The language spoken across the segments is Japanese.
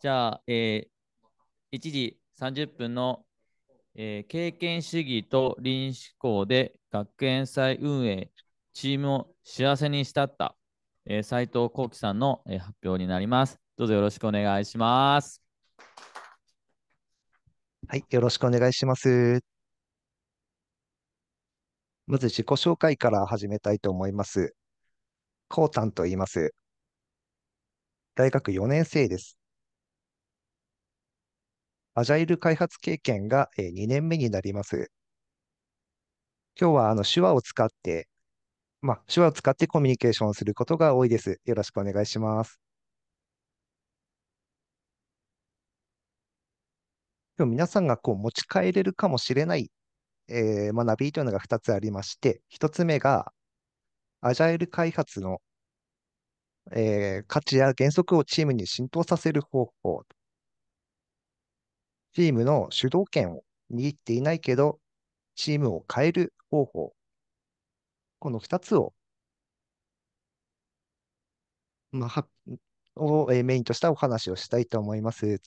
じゃあ、えー、1時30分の、えー、経験主義と臨思考で学園祭運営、チームを幸せにしたった、えー、斉藤幸喜さんの、えー、発表になります。どうぞよろしくお願いします。はい、よろしくお願いします。まず自己紹介から始めたいと思います。こうたんと言います。大学4年生です。アジャイル開発経験が2年目になります。今日はあの手話を使って、まあ、手話を使ってコミュニケーションすることが多いです。よろしくお願いします。今日皆さんがこう持ち帰れるかもしれない、えー、学びというのが2つありまして、1つ目が、アジャイル開発の、えー、価値や原則をチームに浸透させる方法。チームの主導権を握っていないけど、チームを変える方法。この二つを、まあ、を、えメインとしたお話をしたいと思います。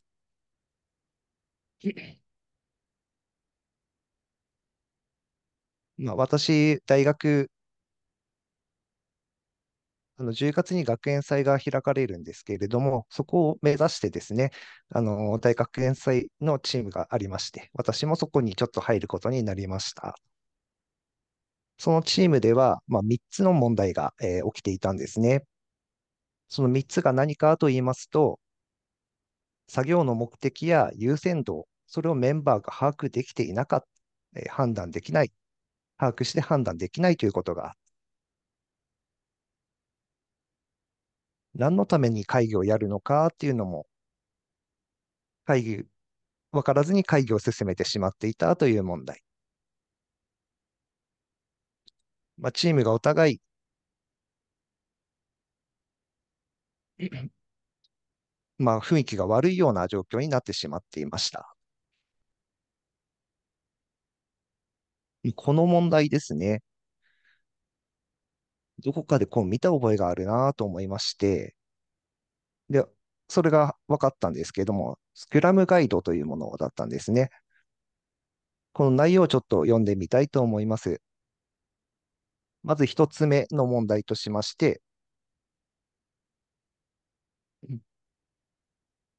まあ、私、大学あの10月に学園祭が開かれるんですけれども、そこを目指してですね、あの大学園祭のチームがありまして、私もそこにちょっと入ることになりました。そのチームでは、まあ、3つの問題が、えー、起きていたんですね。その3つが何かと言いますと、作業の目的や優先度、それをメンバーが把握できていなかった、えー、判断できない、把握して判断できないということがあっ何のために会議をやるのかっていうのも、会議、わからずに会議を進めてしまっていたという問題。まあ、チームがお互い、まあ、雰囲気が悪いような状況になってしまっていました。この問題ですね。どこかでこう見た覚えがあるなと思いまして、で、それが分かったんですけども、スクラムガイドというものだったんですね。この内容をちょっと読んでみたいと思います。まず一つ目の問題としまして、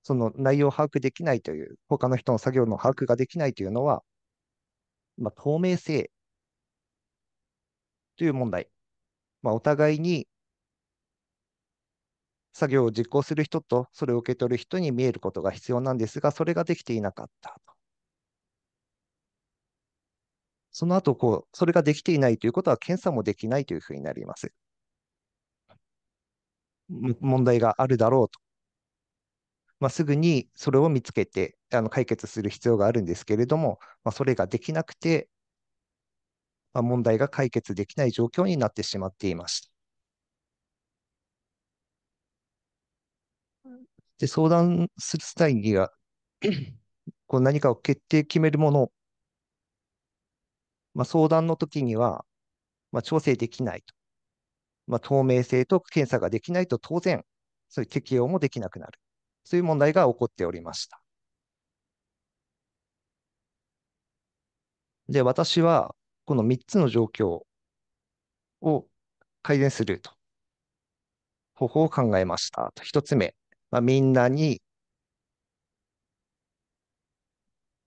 その内容を把握できないという、他の人の作業の把握ができないというのは、まあ、透明性という問題。まあ、お互いに作業を実行する人とそれを受け取る人に見えることが必要なんですが、それができていなかったと。その後こう、それができていないということは検査もできないというふうになります。問題があるだろうと。まあ、すぐにそれを見つけてあの解決する必要があるんですけれども、まあ、それができなくて、まあ、問題が解決できない状況になってしまっていました。で、相談する際には、こう何かを決定決めるもの、まあ、相談の時には、まあ、調整できないと。まあ、透明性と検査ができないと当然、そういう適用もできなくなる。そういう問題が起こっておりました。で、私は、この3つの状況を改善すると方法を考えました。1つ目、まあ、みんなに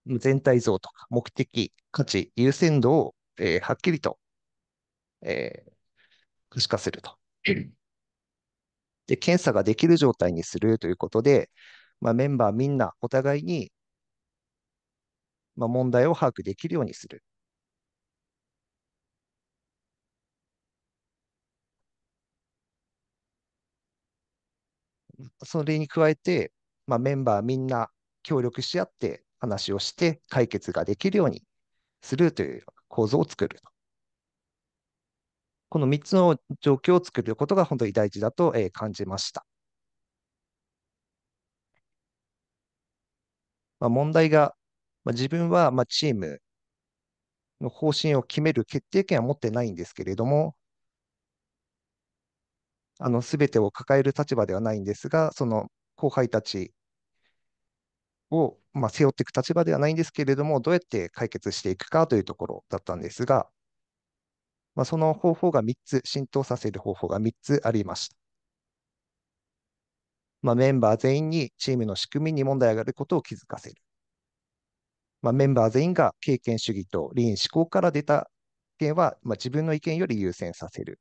全体像とか目的、価値、優先度を、えー、はっきりと、えー、可視化すると。で、検査ができる状態にするということで、まあ、メンバーみんなお互いに、まあ、問題を把握できるようにする。それに加えて、まあ、メンバーみんな協力し合って話をして解決ができるようにするという構造を作るこの3つの状況を作ることが本当に大事だと、え感じました。まあ、問題が、まあ、自分はまあチームの方針を決める決定権は持ってないんですけれども、あのべてを抱える立場ではないんですが、その後輩たちを、まあ、背負っていく立場ではないんですけれども、どうやって解決していくかというところだったんですが、まあ、その方法が3つ、浸透させる方法が3つありました。まあ、メンバー全員にチームの仕組みに問題があることを気づかせる。まあ、メンバー全員が経験主義と臨時思考から出た意見は、まあ、自分の意見より優先させる。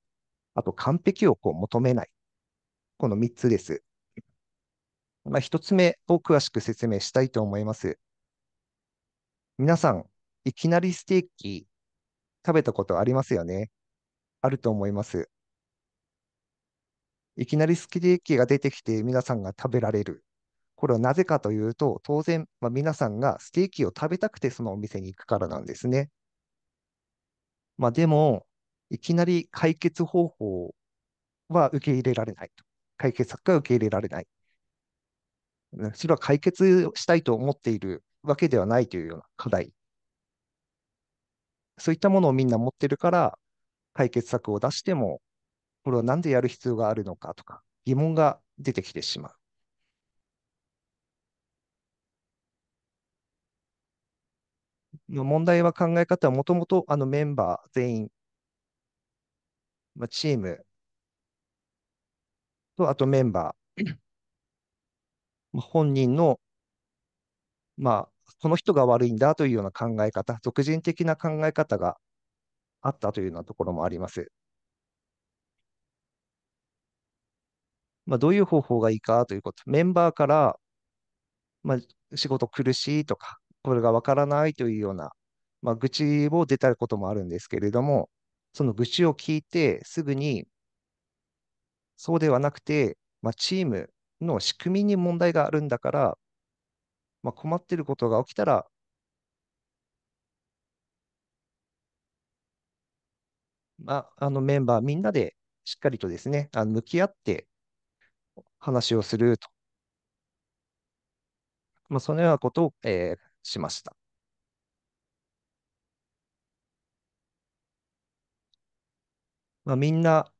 あと完璧をこう求めない。この3つです。まあ、1つ目を詳しく説明したいと思います。皆さん、いきなりステーキ食べたことありますよねあると思います。いきなりステーキが出てきて皆さんが食べられる。これはなぜかというと、当然、まあ、皆さんがステーキを食べたくてそのお店に行くからなんですね。まあでも、いきなり解決方法は受け入れられないと。解決策が受け入れられない。それは解決したいと思っているわけではないというような課題。そういったものをみんな持ってるから、解決策を出しても、これはなんでやる必要があるのかとか、疑問が出てきてしまう。問題は考え方はもともとあのメンバー全員まあ、チームと、あとメンバー、まあ、本人の、まあ、この人が悪いんだというような考え方、俗人的な考え方があったというようなところもあります。まあ、どういう方法がいいかということ。メンバーから、まあ、仕事苦しいとか、これがわからないというような、まあ、愚痴を出たこともあるんですけれども、その愚痴を聞いて、すぐに、そうではなくて、まあ、チームの仕組みに問題があるんだから、まあ、困ってることが起きたら、まあ、あのメンバーみんなでしっかりとですね、あの向き合って話をすると。まあ、そのようなことを、えー、しました。まあ、みんな、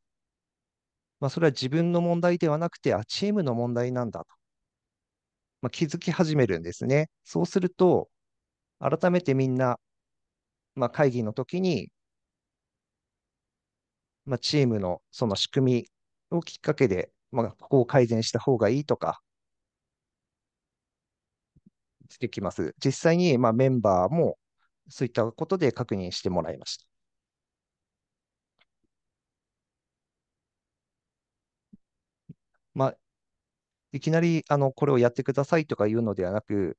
まあ、それは自分の問題ではなくて、あ、チームの問題なんだと、まあ、気づき始めるんですね。そうすると、改めてみんな、まあ、会議の時に、まあ、チームのその仕組みをきっかけで、まあ、ここを改善した方がいいとか、してきます。実際に、まあ、メンバーもそういったことで確認してもらいました。まあ、いきなりあのこれをやってくださいとか言うのではなく、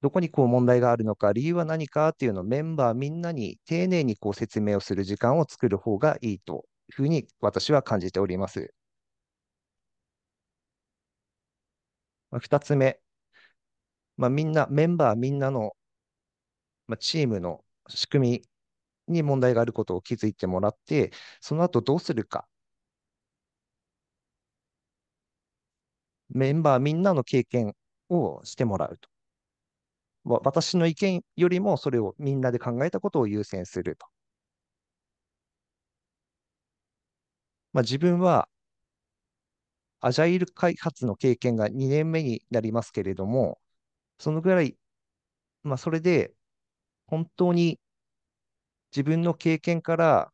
どこにこう問題があるのか、理由は何かっていうのをメンバーみんなに丁寧にこう説明をする時間を作る方がいいというふうに私は感じております。まあ、2つ目、まあ、みんな、メンバーみんなの、まあ、チームの仕組みに問題があることを気づいてもらって、その後どうするかメンバーみんなの経験をしてもらうと。私の意見よりもそれをみんなで考えたことを優先すると。まあ、自分はアジャイル開発の経験が2年目になりますけれども、そのぐらい、まあ、それで本当に自分の経験から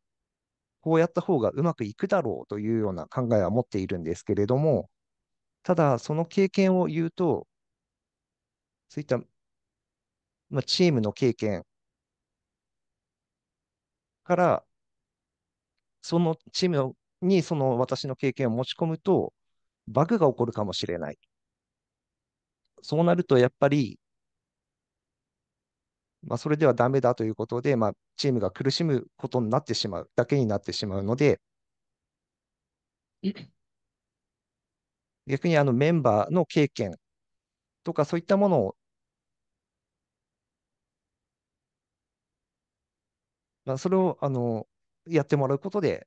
こうやった方がうまくいくだろうというような考えは持っているんですけれども、ただ、その経験を言うと、そういった、まあ、チームの経験から、そのチームにその私の経験を持ち込むと、バグが起こるかもしれない。そうなると、やっぱり、まあ、それではダメだということで、まあ、チームが苦しむことになってしまう、だけになってしまうので、逆にあのメンバーの経験とかそういったものを、まあ、それをあのやってもらうことで、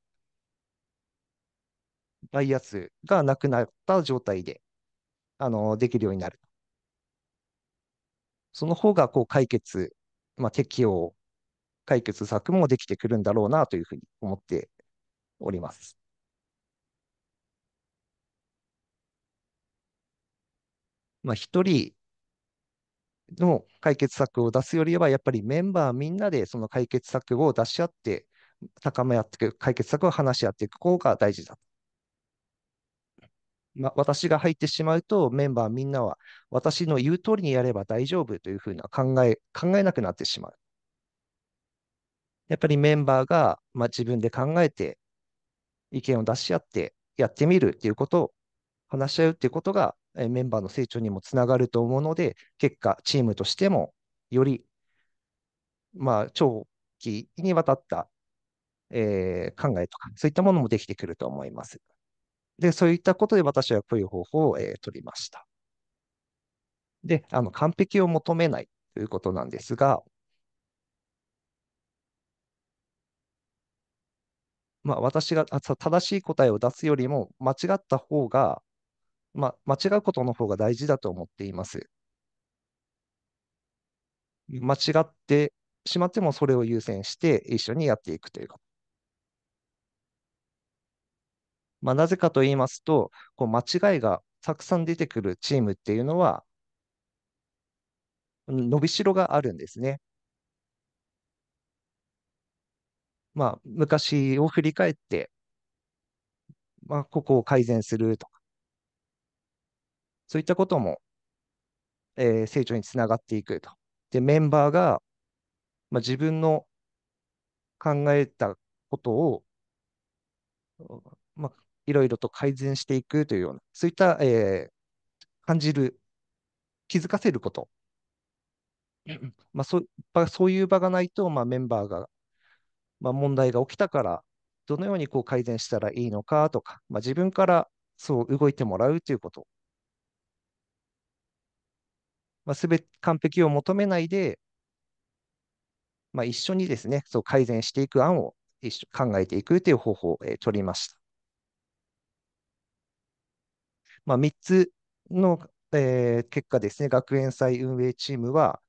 バイアスがなくなった状態であのできるようになる。その方がこう解決、まあ、適用、解決策もできてくるんだろうなというふうに思っております。まあ、人の解決策を出すよりは、やっぱりメンバーみんなでその解決策を出し合って、高め合っていく、解決策を話し合っていく方が大事だ。まあ、私が入ってしまうと、メンバーみんなは私の言う通りにやれば大丈夫というふうな考え、考えなくなってしまう。やっぱりメンバーが、まあ、自分で考えて、意見を出し合って、やってみるっていうことを話し合うっていうことがメンバーの成長にもつながると思うので、結果、チームとしてもより、まあ、長期にわたった、え考えとか、そういったものもできてくると思います。で、そういったことで私はこういう方法を、え取りました。で、あの、完璧を求めないということなんですが、まあ、私が正しい答えを出すよりも間違った方がまあ、間違うことの方が大事だと思っています。間違ってしまってもそれを優先して一緒にやっていくということ。まあ、なぜかと言いますと、こう間違いがたくさん出てくるチームっていうのは、伸びしろがあるんですね。まあ、昔を振り返って、まあ、ここを改善するとか、そういったことも、えー、成長につながっていくと。で、メンバーが、まあ、自分の考えたことを、まあ、いろいろと改善していくというような、そういった、えー、感じる、気づかせること。まあ、そそういう場がないと、まあ、メンバーが、まあ、問題が起きたから、どのようにこう改善したらいいのかとか、まあ、自分からそう動いてもらうということまあ、すべ完璧を求めないで、まあ、一緒にですね、そう改善していく案を一緒考えていくという方法を、えー、取りました。まあ、3つの、えー、結果ですね、学園祭運営チームは、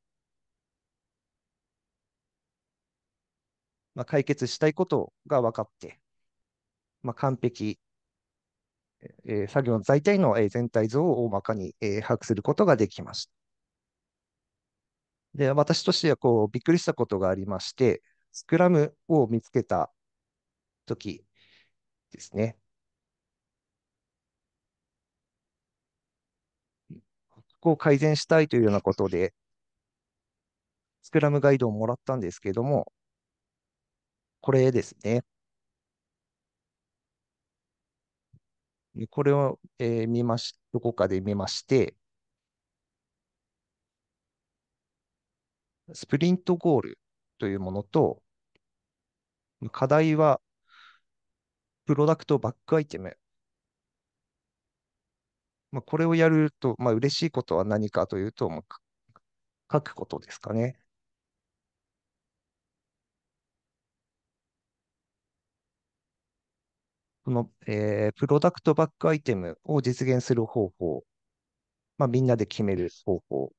まあ、解決したいことが分かって、まあ、完璧、えー、作業の在体の、え全体像を大まかに、えー、把握することができました。で、私としてはこうびっくりしたことがありまして、スクラムを見つけたときですね。ここを改善したいというようなことで、スクラムガイドをもらったんですけども、これですね。これを、えー、見まし、どこかで見まして、スプリントゴールというものと、課題は、プロダクトバックアイテム。まあ、これをやると、まあ、嬉しいことは何かというと、まあ、書くことですかね。この、えー、プロダクトバックアイテムを実現する方法、まあ、みんなで決める方法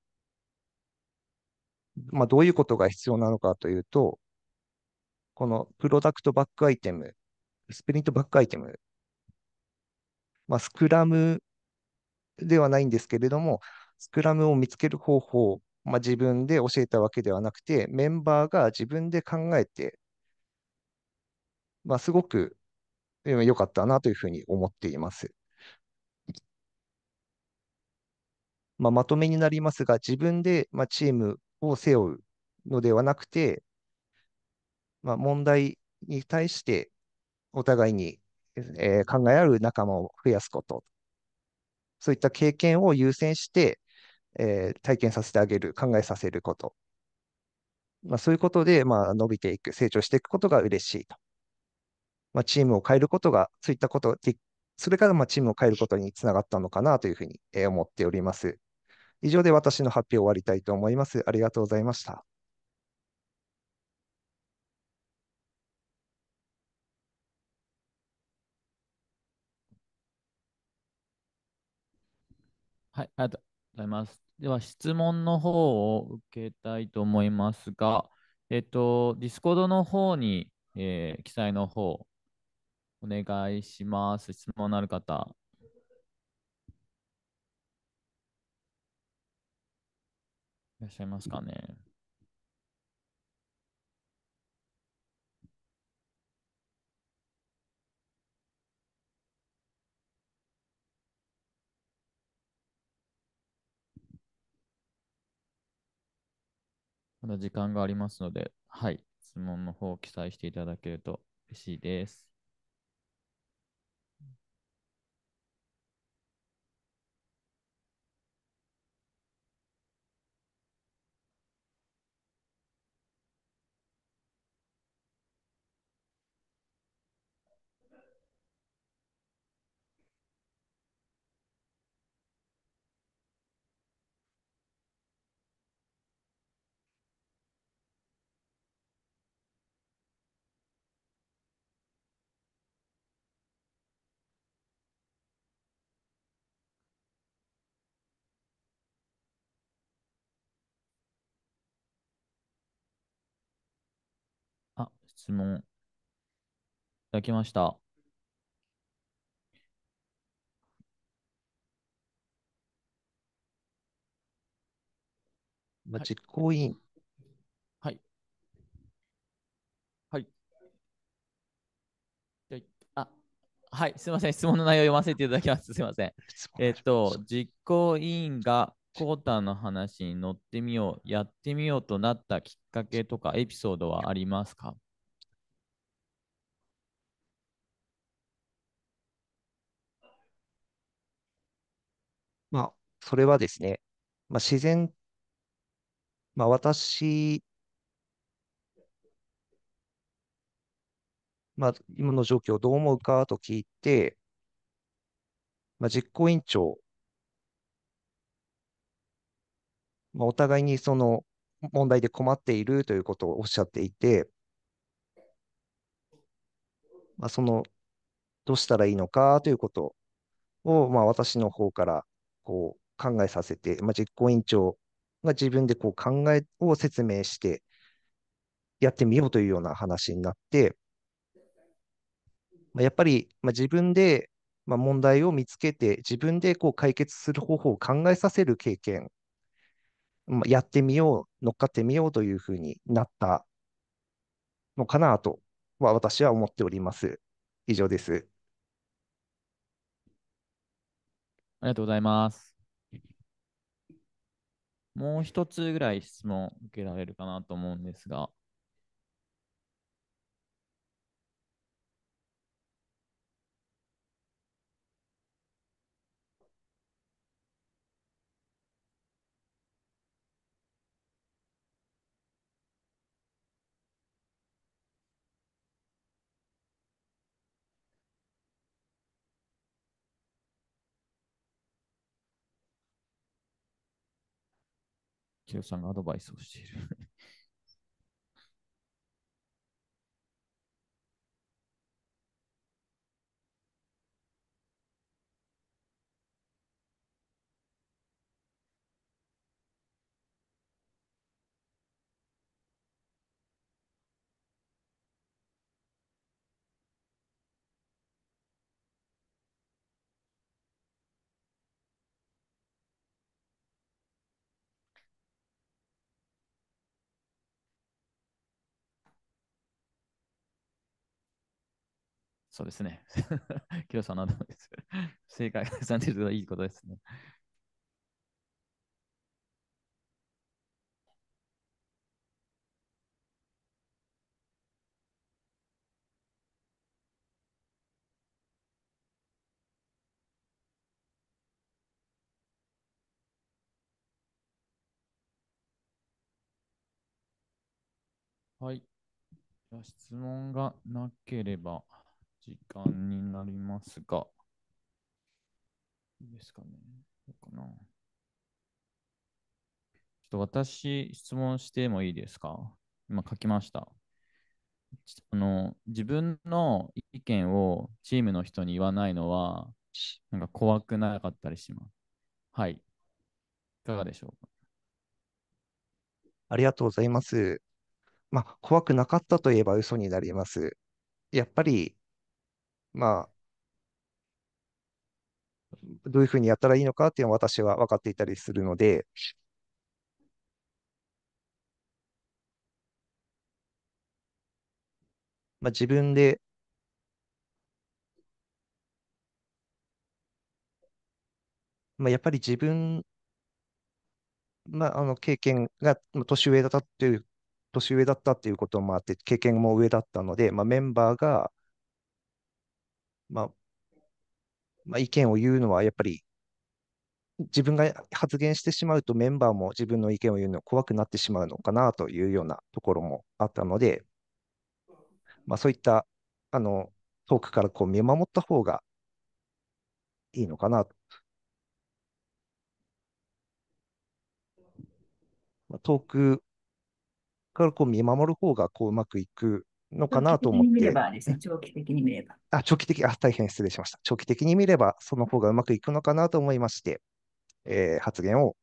まあ、どういうことが必要なのかというと、このプロダクトバックアイテム、スプリントバックアイテム、まあ、スクラムではないんですけれども、スクラムを見つける方法、まあ、自分で教えたわけではなくて、メンバーが自分で考えて、まあ、すごく良かったなというふうに思っています。まあ、まとめになりますが、自分で、まあ、チームを背負うのではなくて、まあ、問題に対してお互いに、えー、考えある仲間を増やすこと、そういった経験を優先して、えー、体験させてあげる、考えさせること、まあ、そういうことで、まあ、伸びていく、成長していくことが嬉しいと。まあ、チームを変えることが、そういったこと、それからまあチームを変えることにつながったのかなというふうに思っております。以上で私の発表を終わりたいと思います。ありがとうございました。はい、ありがとうございます。では、質問の方を受けたいと思いますが、えっと、ディスコードの方に、えー、記載の方、お願いします。質問のある方。いらっしゃいますかね。まだ時間がありますので、はい、質問の方を記載していただけると嬉しいです。質問いただきました。まあ、実行委員。はい。はい。あ、はい、すみません。質問の内容読ませていただきます。すみません。えっ、と、実行委員がコータの話に乗ってみよう、やってみようとなったきっかけとかエピソードはありますかそれはですね、まあ、自然、まあ、私、まあ、今の状況をどう思うかと聞いて、まあ、実行委員長、まあ、お互いにその問題で困っているということをおっしゃっていて、まあ、その、どうしたらいいのかということを、まあ、私の方から、こう、考えさせて、まあ、実行委員長が自分でこう考えを説明して、やってみようというような話になって、まあ、やっぱり、まあ、自分で、まあ、問題を見つけて、自分でこう解決する方法を考えさせる経験、まあ、やってみよう、乗っかってみようというふうになったのかなとは私は思っております。以上です。ありがとうございます。もう一つぐらい質問受けられるかなと思うんですが、清さんがアドバイスをしているそうですね。キロさんのです。正解、サンティルはいいことですね。はい。質問がなければ。時間になりますが、いいですかね。どうかな。ちょっと私、質問してもいいですか今書きました。あの自分の意見をチームの人に言わないのは、なんか怖くなかったりします。はい。いかがでしょうかありがとうございます。まあ、怖くなかったといえば嘘になります。やっぱりまあ、どういうふうにやったらいいのかっていうのは私は分かっていたりするので、まあ、自分で、まあ、やっぱり自分、まあ、あの経験が年上だったっていう、年上だったっていうこともあって、経験も上だったので、まあ、メンバーが、まあ、まあ、意見を言うのはやっぱり自分が発言してしまうとメンバーも自分の意見を言うの怖くなってしまうのかなというようなところもあったので、まあ、そういったあの遠くからこう見守った方がいいのかなと。まあ、遠くからこう見守る方がこううまくいくのかなと思って。長期的に見ればですね、長期的に見れば。あ、長期的、あ、大変失礼しました。長期的に見れば、その方がうまくいくのかなと思いまして、えー、発言を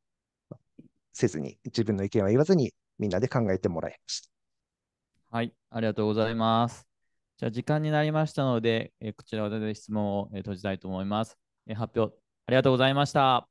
せずに、自分の意見は言わずに、みんなで考えてもらいました。はい、ありがとうございます。じゃあ、時間になりましたので、えー、こちらで質問を、えー、閉じたいと思います。えー、発表、ありがとうございました。